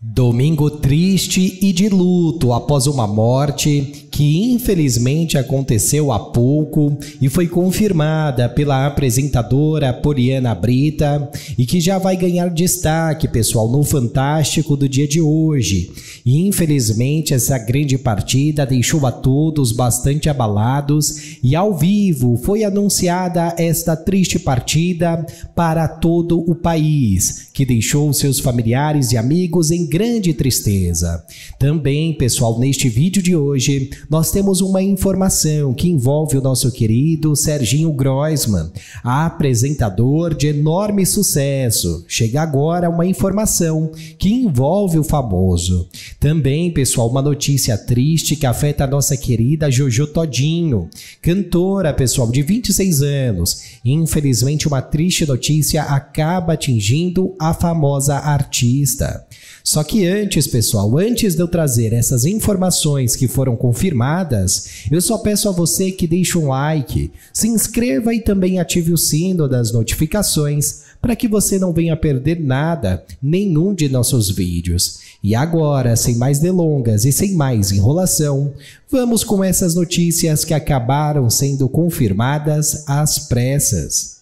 Domingo triste e de luto após uma morte que infelizmente aconteceu há pouco e foi confirmada pela apresentadora Poliana Brita e que já vai ganhar destaque, pessoal, no Fantástico do dia de hoje. E infelizmente essa grande partida deixou a todos bastante abalados e ao vivo foi anunciada esta triste partida para todo o país, que deixou seus familiares e amigos em grande tristeza. Também, pessoal, neste vídeo de hoje, nós temos uma informação que envolve o nosso querido Serginho Groisman, apresentador de enorme sucesso. Chega agora uma informação que envolve o famoso. Também, pessoal, uma notícia triste que afeta a nossa querida Jojo Todinho, cantora, pessoal, de 26 anos. Infelizmente, uma triste notícia acaba atingindo a famosa artista. Só só que antes, pessoal, antes de eu trazer essas informações que foram confirmadas, eu só peço a você que deixe um like, se inscreva e também ative o sino das notificações para que você não venha perder nada, nenhum de nossos vídeos. E agora, sem mais delongas e sem mais enrolação, vamos com essas notícias que acabaram sendo confirmadas às pressas.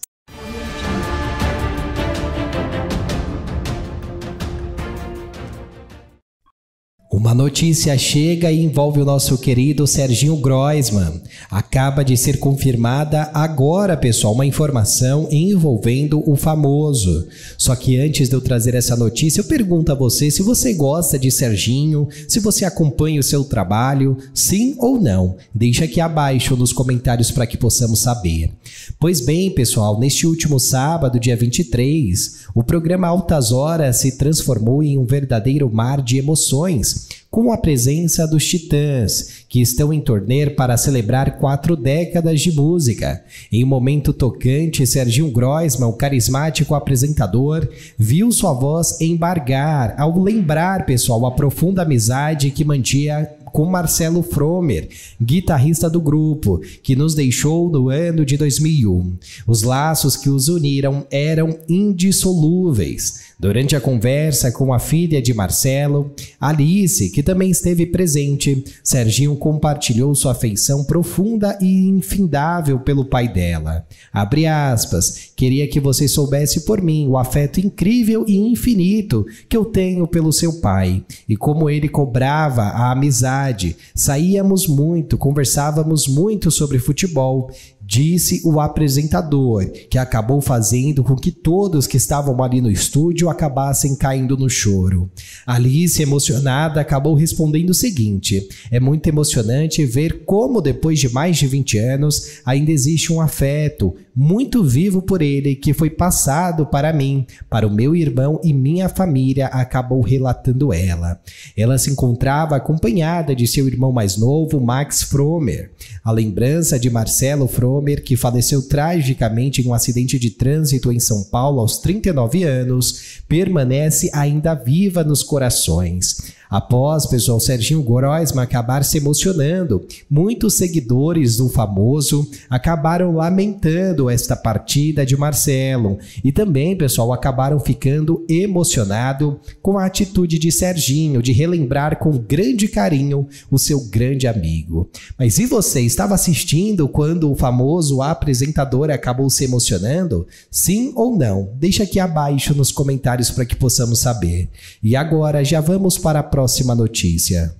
Uma notícia chega e envolve o nosso querido Serginho Groisman. Acaba de ser confirmada agora, pessoal, uma informação envolvendo o famoso. Só que antes de eu trazer essa notícia, eu pergunto a você se você gosta de Serginho, se você acompanha o seu trabalho, sim ou não. Deixa aqui abaixo nos comentários para que possamos saber. Pois bem, pessoal, neste último sábado, dia 23, o programa Altas Horas se transformou em um verdadeiro mar de emoções com a presença dos Titãs, que estão em turnê para celebrar quatro décadas de música. Em um momento tocante, Serginho Groisman, o carismático apresentador, viu sua voz embargar ao lembrar, pessoal, a profunda amizade que mantinha com Marcelo Fromer, guitarrista do grupo, que nos deixou no ano de 2001. Os laços que os uniram eram indissolúveis. Durante a conversa com a filha de Marcelo, Alice, que também esteve presente, Serginho compartilhou sua afeição profunda e infindável pelo pai dela. Abre aspas, queria que você soubesse por mim o afeto incrível e infinito que eu tenho pelo seu pai e como ele cobrava a amizade. Saíamos muito, conversávamos muito sobre futebol disse o apresentador, que acabou fazendo com que todos que estavam ali no estúdio acabassem caindo no choro. Alice, emocionada, acabou respondendo o seguinte: É muito emocionante ver como, depois de mais de 20 anos, ainda existe um afeto muito vivo por ele que foi passado para mim, para o meu irmão e minha família, acabou relatando ela. Ela se encontrava acompanhada de seu irmão mais novo, Max Fromer. A lembrança de Marcelo Fromer Romer, que faleceu tragicamente em um acidente de trânsito em São Paulo aos 39 anos, permanece ainda viva nos corações. Após, pessoal, Serginho Groisman acabar se emocionando, muitos seguidores do famoso acabaram lamentando esta partida de Marcelo e também, pessoal, acabaram ficando emocionado com a atitude de Serginho de relembrar com grande carinho o seu grande amigo. Mas e você, estava assistindo quando o famoso apresentador acabou se emocionando? Sim ou não? Deixa aqui abaixo nos comentários para que possamos saber. E agora já vamos para a próxima notícia.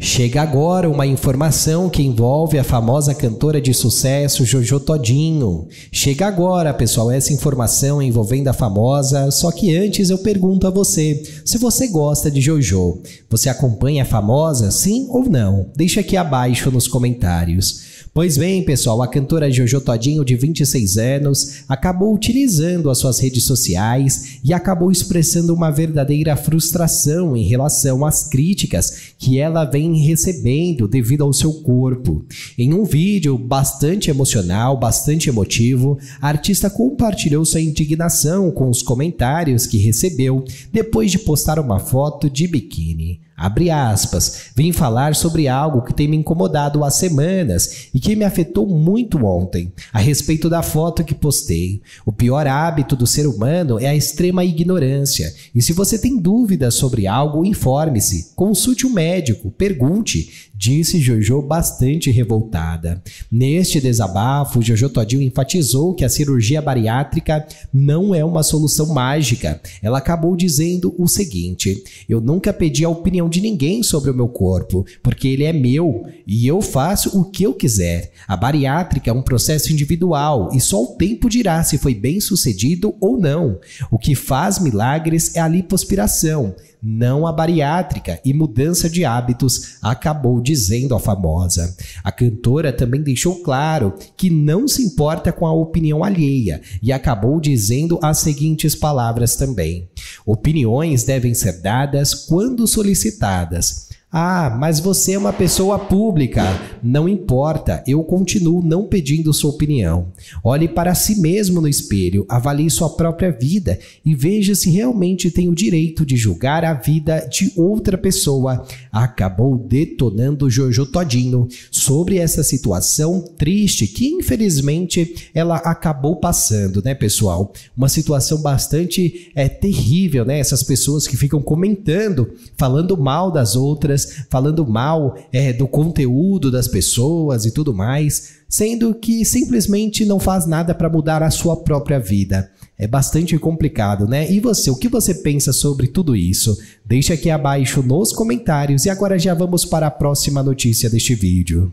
Chega agora uma informação que envolve a famosa cantora de sucesso Jojo Todinho. Chega agora, pessoal, essa informação envolvendo a famosa. Só que antes eu pergunto a você se você gosta de Jojo. Você acompanha a famosa, sim ou não? Deixa aqui abaixo nos comentários. Pois bem, pessoal, a cantora Jojo Todinho, de 26 anos, acabou utilizando as suas redes sociais e acabou expressando uma verdadeira frustração em relação às críticas que ela vem recebendo devido ao seu corpo. Em um vídeo bastante emocional, bastante emotivo, a artista compartilhou sua indignação com os comentários que recebeu depois de postar uma foto de biquíni abre aspas, vim falar sobre algo que tem me incomodado há semanas e que me afetou muito ontem, a respeito da foto que postei. O pior hábito do ser humano é a extrema ignorância. E se você tem dúvidas sobre algo, informe-se, consulte o um médico, pergunte, disse Jojo bastante revoltada. Neste desabafo, Jojo Todinho enfatizou que a cirurgia bariátrica não é uma solução mágica. Ela acabou dizendo o seguinte: Eu nunca pedi a opinião opinião de ninguém sobre o meu corpo, porque ele é meu e eu faço o que eu quiser. A bariátrica é um processo individual e só o tempo dirá se foi bem sucedido ou não. O que faz milagres é a lipospiração não a bariátrica, e mudança de hábitos, acabou dizendo a famosa. A cantora também deixou claro que não se importa com a opinião alheia e acabou dizendo as seguintes palavras também: Opiniões devem ser dadas quando solicitadas. Ah, mas você é uma pessoa pública. Não importa, eu continuo não pedindo sua opinião. Olhe para si mesmo no espelho, avalie sua própria vida e veja se realmente tem o direito de julgar a vida de outra pessoa. Acabou detonando Jojo Todinho sobre essa situação triste que infelizmente ela acabou passando, né, pessoal? Uma situação bastante é terrível, né? Essas pessoas que ficam comentando, falando mal das outras falando mal é, do conteúdo das pessoas e tudo mais, sendo que simplesmente não faz nada para mudar a sua própria vida. É bastante complicado, né? E você, o que você pensa sobre tudo isso? Deixe aqui abaixo nos comentários e agora já vamos para a próxima notícia deste vídeo.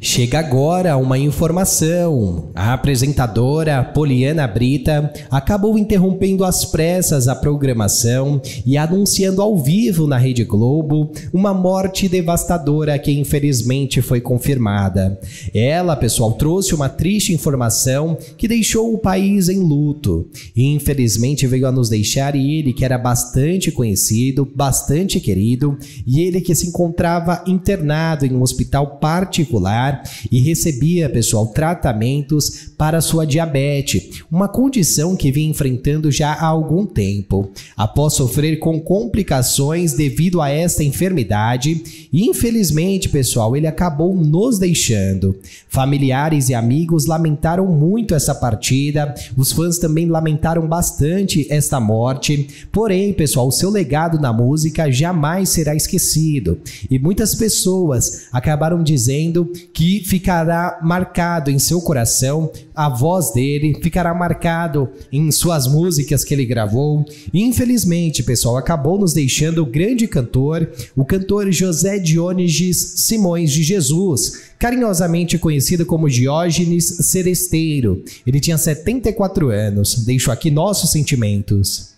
Chega agora uma informação. A apresentadora Poliana Brita acabou interrompendo às pressas a programação e anunciando ao vivo na Rede Globo uma morte devastadora que infelizmente foi confirmada. Ela, pessoal, trouxe uma triste informação que deixou o país em luto. E infelizmente veio a nos deixar ele que era bastante conhecido, bastante querido, e ele que se encontrava internado em um hospital particular familiar e recebia, pessoal, tratamentos para sua diabetes, uma condição que vinha enfrentando já há algum tempo. Após sofrer com complicações devido a esta enfermidade, infelizmente, pessoal, ele acabou nos deixando. Familiares e amigos lamentaram muito essa partida, os fãs também lamentaram bastante esta morte, porém, pessoal, seu legado na música jamais será esquecido e muitas pessoas acabaram dizendo que ficará marcado em seu coração, a voz dele ficará marcado em suas músicas que ele gravou. infelizmente, pessoal, acabou nos deixando o grande cantor, o cantor José Diógenes Simões de Jesus, carinhosamente conhecido como Diógenes Seresteiro. Ele tinha 74 anos. Deixo aqui nossos sentimentos.